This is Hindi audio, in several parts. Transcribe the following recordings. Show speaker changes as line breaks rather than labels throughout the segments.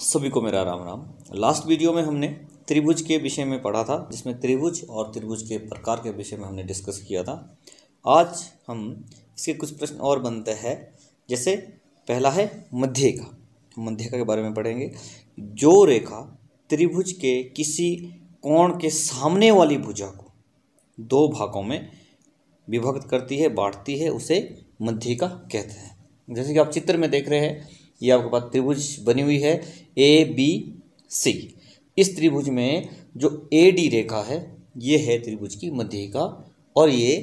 सभी को मेरा राम राम लास्ट वीडियो में हमने त्रिभुज के विषय में पढ़ा था जिसमें त्रिभुज और त्रिभुज के प्रकार के विषय में हमने डिस्कस किया था आज हम इसके कुछ प्रश्न और बनते हैं जैसे पहला है मध्य का मध्य का के बारे में पढ़ेंगे जो रेखा त्रिभुज के किसी कोण के सामने वाली भुजा को दो भागों में विभक्त करती है बांटती है उसे का कहते हैं जैसे कि आप चित्र में देख रहे हैं ये आपके पास त्रिभुज बनी हुई है ए बी सी इस त्रिभुज में जो ए डी रेखा है ये है त्रिभुज की मध्य और ये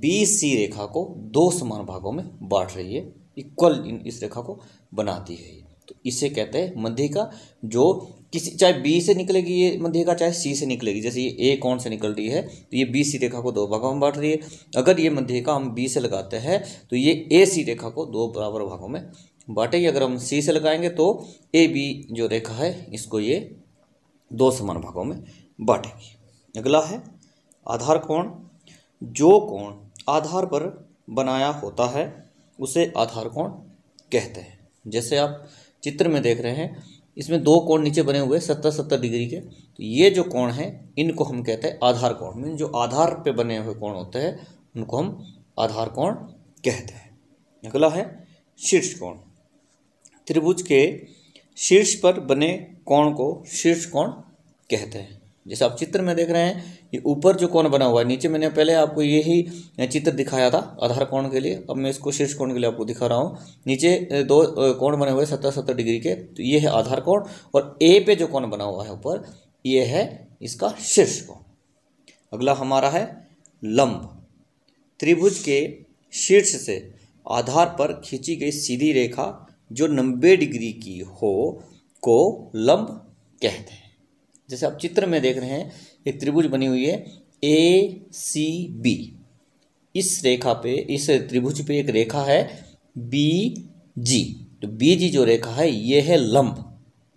बी सी रेखा को दो समान भागों में बांट रही है इक्वल इस रेखा को बनाती है तो इसे कहते हैं मध्यिका जो किसी चाहे बी से निकलेगी ये मध्यिका चाहे सी से निकलेगी जैसे ये ए कौन से निकल रही है तो ये बी सी रेखा को दो भागों में बांट रही है अगर ये मध्यिका हम बी से लगाते हैं तो ये ए सी रेखा को दो बराबर भागों में बाटे अगर हम सी से लगाएंगे तो ए बी जो रेखा है इसको ये दो समान भागों में बांटेगी अगला है आधार कोण जो कोण आधार पर बनाया होता है उसे आधार कोण कहते हैं जैसे आप चित्र में देख रहे हैं इसमें दो कोण नीचे बने हुए सत्तर सत्तर डिग्री के तो ये जो कोण हैं इनको हम कहते हैं आधार कोण मीन जो आधार पे बने हुए कोण होते हैं उनको हम आधार कोण कहते हैं अगला है शीर्ष कोण त्रिभुज के शीर्ष पर बने कोण को शीर्ष कोण कहते हैं जैसे आप चित्र में देख रहे हैं ये ऊपर जो कोण बना हुआ है नीचे मैंने पहले आपको यही चित्र दिखाया था आधार कोण के लिए अब मैं इसको शीर्ष कोण के लिए आपको दिखा रहा हूँ नीचे दो कोण बने हुए सत्तर सत्तर डिग्री के तो ये है आधार कोण और ए पे जो कोण बना हुआ है ऊपर ये है इसका शीर्ष कोण अगला हमारा है लंब त्रिभुज के शीर्ष से आधार पर खींची गई सीधी रेखा जो नब्बे डिग्री की हो को लंब कहते हैं जैसे आप चित्र में देख रहे हैं एक त्रिभुज बनी हुई है ए सी बी इस रेखा पे इस त्रिभुज पे एक रेखा है बी जी तो बी जी जो रेखा है ये है लंब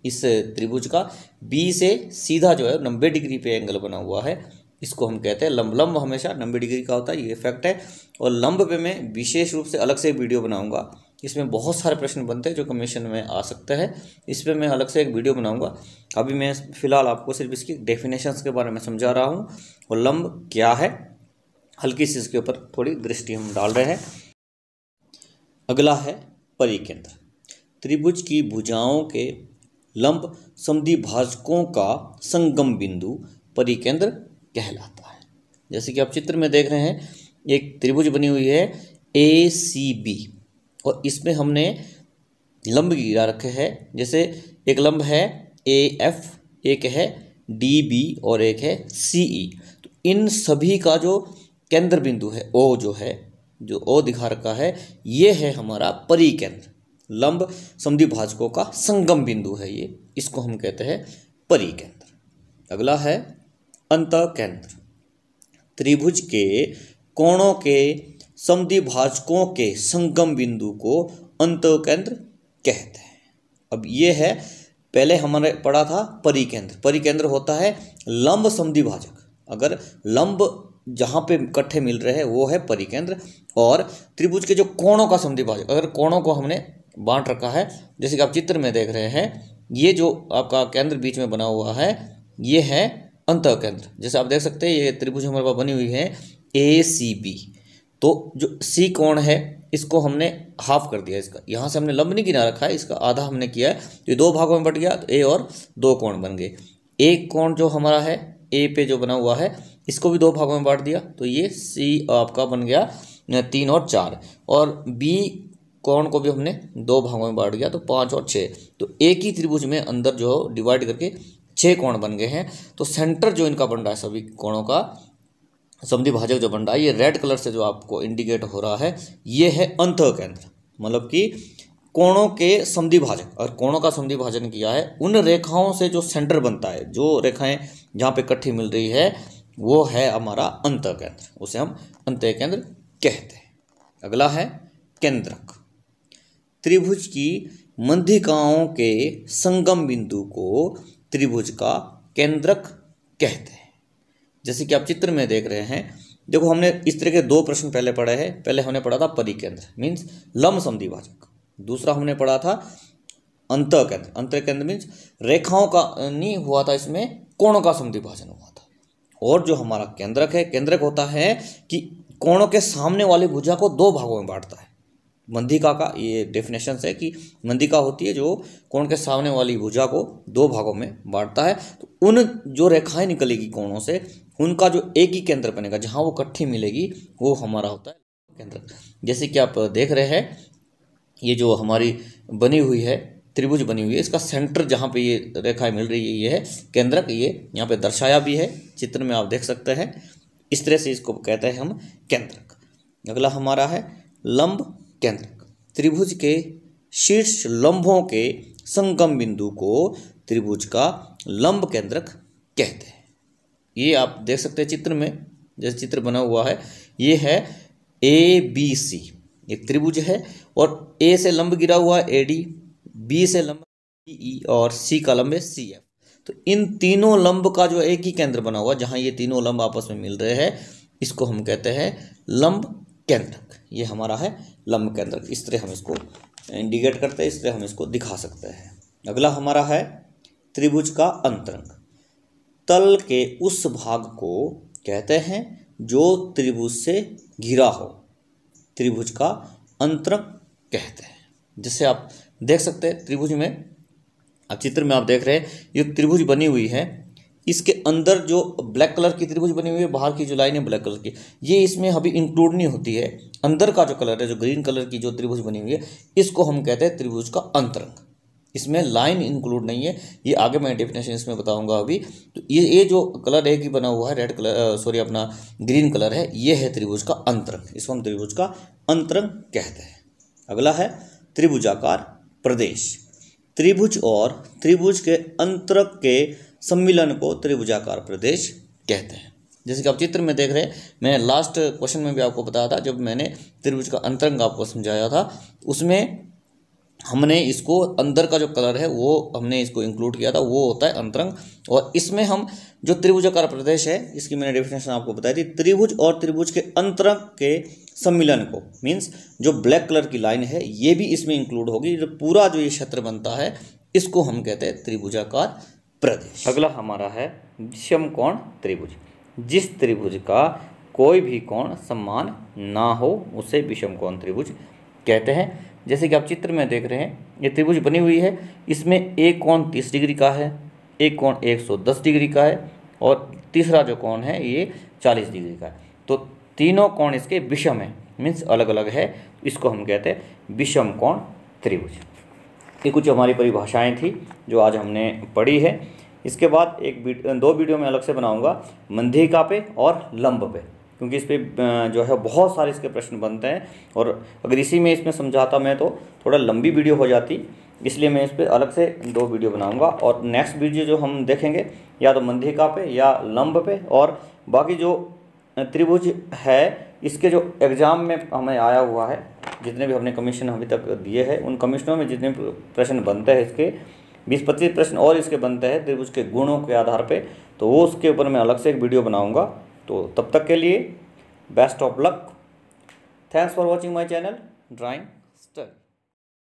इस त्रिभुज का बी से सीधा जो है नब्बे डिग्री पे एंगल बना हुआ है इसको हम कहते हैं लंब लंब हमेशा नब्बे डिग्री का होता है ये फैक्ट है और लंब पे मैं विशेष रूप से अलग से वीडियो बनाऊंगा इसमें बहुत सारे प्रश्न बनते हैं जो कमीशन में आ सकता है इस पर मैं अलग से एक वीडियो बनाऊंगा अभी मैं फ़िलहाल आपको सिर्फ इसकी डेफिनेशंस के बारे में समझा रहा हूँ और लंब क्या है हल्की सी इसके ऊपर थोड़ी दृष्टि हम डाल रहे हैं अगला है परिकेंद्र त्रिभुज की भुजाओं के लंब समी भाजकों का संगम बिंदु परिकेंद्र कहलाता है जैसे कि आप चित्र में देख रहे हैं एक त्रिभुज बनी हुई है ए सी बी और इसमें हमने लंब गिरा रखे हैं जैसे एक लंब है ए एफ एक है डी बी और एक है सी ई e। तो इन सभी का जो केंद्र बिंदु है ओ जो है जो ओ दिखा रखा है ये है हमारा परिकेंद्र लंब भाजकों का संगम बिंदु है ये इसको हम कहते हैं परिकेंद्र अगला है अंत केंद्र त्रिभुज के कोणों के समिभाजकों के संगम बिंदु को अंतकेंद्र कहते हैं अब ये है पहले हमने पढ़ा था परिकेंद्र परिकेंद्र होता है लंब समिभाजक अगर लंब जहाँ पे इकट्ठे मिल रहे हैं वो है परिकेंद्र और त्रिभुज के जो कोणों का समिभाजक अगर कोणों को हमने बांट रखा है जैसे कि आप चित्र में देख रहे हैं ये जो आपका केंद्र बीच में बना हुआ है ये है अंत केंद्र जैसे आप देख सकते हैं ये त्रिभुज हमारे पास बनी हुई है ए सी बी तो जो सी कोण है इसको हमने हाफ कर दिया इसका यहाँ से हमने लंब नहीं गिना रखा है इसका आधा हमने किया है तो दो भागों में बट गया तो ए और दो कोण बन गए एक कोण जो हमारा है ए पे जो बना हुआ है इसको भी दो भागों में बांट दिया तो ये सी आपका बन गया तीन और चार और बी कोण को भी हमने दो भागों में बांट गया तो पाँच और छः तो एक ही त्रिभुज में अंदर जो डिवाइड करके छः कोण बन गए हैं तो सेंटर जो इनका बन रहा है सभी कोणों का भाजक जो बन रहा है ये रेड कलर से जो आपको इंडिकेट हो रहा है ये है अंत केंद्र मतलब कि कोणों के भाजक और कोणों का भाजन किया है उन रेखाओं से जो सेंटर बनता है जो रेखाएं जहाँ पे इकट्ठी मिल रही है वो है हमारा अंत केंद्र उसे हम अंत केंद्र कहते हैं अगला है केंद्रक त्रिभुज की मंधिकाओं के संगम बिंदु को त्रिभुज का केंद्रक कहते हैं जैसे कि आप चित्र में देख रहे हैं देखो हमने इस तरह के दो प्रश्न पहले पढ़े हैं पहले हमने पढ़ा था परिकेंद्र मीन्स लमसम द्विभाजक दूसरा हमने पढ़ा था अंत केंद्र अंत केंद्र मीन्स रेखाओं का नहीं हुआ था इसमें कोणों का समद्विभाजन हुआ था और जो हमारा केंद्रक है केंद्रक होता है कि कोणों के सामने वाली भुजा को दो भागों में बांटता है मंदिका का ये डेफिनेशन है कि मंदिका होती है जो कोण के सामने वाली भुजा को दो भागों में बांटता है तो उन जो रेखाएं निकलेगी कोणों से उनका जो एक ही केंद्र बनेगा जहाँ वो कट्ठी मिलेगी वो हमारा होता है केंद्र जैसे कि आप देख रहे हैं ये जो हमारी बनी हुई है त्रिभुज बनी हुई है इसका सेंटर जहाँ पे ये रेखाएं मिल रही है ये है केंद्रक ये यहाँ पे दर्शाया भी है चित्र में आप देख सकते हैं इस तरह से इसको कहते हैं हम केंद्रक अगला हमारा है लंब केंद्र त्रिभुज के शीर्ष लंबों के संगम बिंदु को त्रिभुज का लंब केंद्रक कहते हैं ये आप देख सकते हैं चित्र में जैसे चित्र बना हुआ है ये है ए बी सी एक त्रिभुज है और ए से लंब गिरा हुआ है ए डी बी से लंब ई e, और सी का लंब है सी एफ तो इन तीनों लंब का जो एक ही केंद्र बना हुआ जहाँ ये तीनों लंब आपस में मिल रहे हैं इसको हम कहते हैं लंब केंद्रक ये हमारा है लम्ब के अंदर इस तरह हम इसको इंडिकेट करते हैं इस तरह हम इसको दिखा सकते हैं अगला हमारा है त्रिभुज का अंतरंग तल के उस भाग को कहते हैं जो त्रिभुज से घिरा हो त्रिभुज का अंतरंग कहते हैं जैसे आप देख सकते हैं त्रिभुज में अब चित्र में आप देख रहे हैं ये त्रिभुज बनी हुई है इसके अंदर जो ब्लैक कलर की त्रिभुज बनी हुई है बाहर की जो लाइन है ब्लैक कलर की ये इसमें अभी इंक्लूड नहीं होती है अंदर का जो कलर है जो ग्रीन कलर की जो त्रिभुज बनी हुई है इसको हम कहते हैं त्रिभुज का अंतरंग इसमें लाइन इंक्लूड नहीं है ये आगे मैं डेफिनेशन इसमें बताऊंगा अभी तो ये ये जो कलर एक ही बना हुआ है रेड कलर सॉरी अपना ग्रीन कलर है ये है त्रिभुज का अंतरंग इसको हम त्रिभुज का अंतरंग कहते हैं अगला है त्रिभुजाकार प्रदेश त्रिभुज और त्रिभुज के अंतरक के सम्मिलन को त्रिभुजाकार प्रदेश कहते हैं जैसे कि आप चित्र में देख रहे हैं मैंने लास्ट क्वेश्चन में भी आपको बताया था जब मैंने त्रिभुज का अंतरंग आपको समझाया था उसमें हमने इसको अंदर का जो कलर है वो हमने इसको इंक्लूड किया था वो होता है अंतरंग और इसमें हम जो त्रिभुजाकार प्रदेश है इसकी मैंने डेफिनेशन आपको बताई थी त्रिभुज और त्रिभुज के अंतरंग के सम्मिलन को मीन्स जो ब्लैक कलर की लाइन है ये भी इसमें इंक्लूड होगी जो पूरा जो ये क्षेत्र बनता है इसको हम कहते हैं त्रिभुजाकार प्रदेश अगला हमारा है विषम कोण त्रिभुज जिस त्रिभुज का कोई भी कोण समान ना हो उसे विषम कोण त्रिभुज कहते हैं जैसे कि आप चित्र में देख रहे हैं ये त्रिभुज बनी हुई है इसमें एक कोण तीस डिग्री का है एक कोण एक सौ दस डिग्री का है और तीसरा जो कोण है ये चालीस डिग्री का है तो तीनों कोण इसके विषम है मीन्स अलग अलग है इसको हम कहते हैं विषम कोण त्रिभुज ये कुछ हमारी परिभाषाएं थी जो आज हमने पढ़ी है इसके बाद एक दो वीडियो में अलग से बनाऊँगा मंधिका पे और लंब पे क्योंकि इस पर जो है बहुत सारे इसके प्रश्न बनते हैं और अगर इसी में इसमें समझाता मैं तो थोड़ा लंबी वीडियो हो जाती इसलिए मैं इस पर अलग से दो वीडियो बनाऊंगा और नेक्स्ट वीडियो जो हम देखेंगे या तो मंधिका पे या लंब पे और बाकी जो त्रिभुज है इसके जो एग्ज़ाम में हमें आया हुआ है जितने भी हमने कमीशन अभी तक दिए हैं उन कमीशनों में जितने प्रश्न बनते हैं इसके बीस पच्चीस प्रश्न और इसके बनते हैं त्रिभुज तो के गुणों के आधार पर तो वो उसके ऊपर मैं अलग से एक वीडियो बनाऊँगा तो तब तक के लिए best of luck thanks for watching my channel drawing